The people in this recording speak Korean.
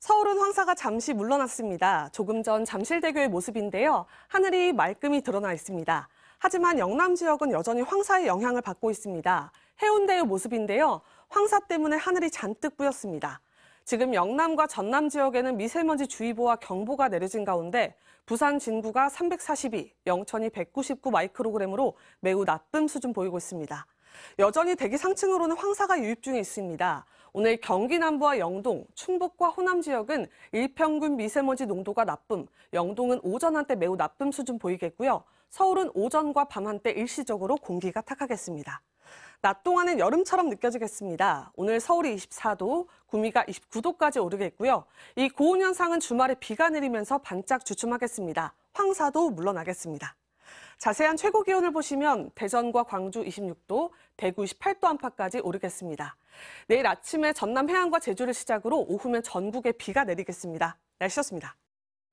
서울은 황사가 잠시 물러났습니다. 조금 전 잠실대교의 모습인데요. 하늘이 말끔히 드러나 있습니다. 하지만 영남 지역은 여전히 황사의 영향을 받고 있습니다. 해운대의 모습인데요. 황사 때문에 하늘이 잔뜩 뿌였습니다. 지금 영남과 전남 지역에는 미세먼지 주의보와 경보가 내려진 가운데 부산 진구가 342, 영천이 199 마이크로그램으로 매우 나쁨 수준 보이고 있습니다. 여전히 대기 상층으로는 황사가 유입 중에 있습니다. 오늘 경기 남부와 영동, 충북과 호남 지역은 일평균 미세먼지 농도가 나쁨, 영동은 오전 한때 매우 나쁨 수준 보이겠고요. 서울은 오전과 밤 한때 일시적으로 공기가 탁하겠습니다. 낮 동안은 여름처럼 느껴지겠습니다. 오늘 서울이 24도, 구미가 29도까지 오르겠고요. 이 고온 현상은 주말에 비가 내리면서 반짝 주춤하겠습니다. 황사도 물러나겠습니다. 자세한 최고 기온을 보시면 대전과 광주 26도, 대구 28도 안팎까지 오르겠습니다. 내일 아침에 전남 해안과 제주를 시작으로 오후면 전국에 비가 내리겠습니다. 날씨였습니다.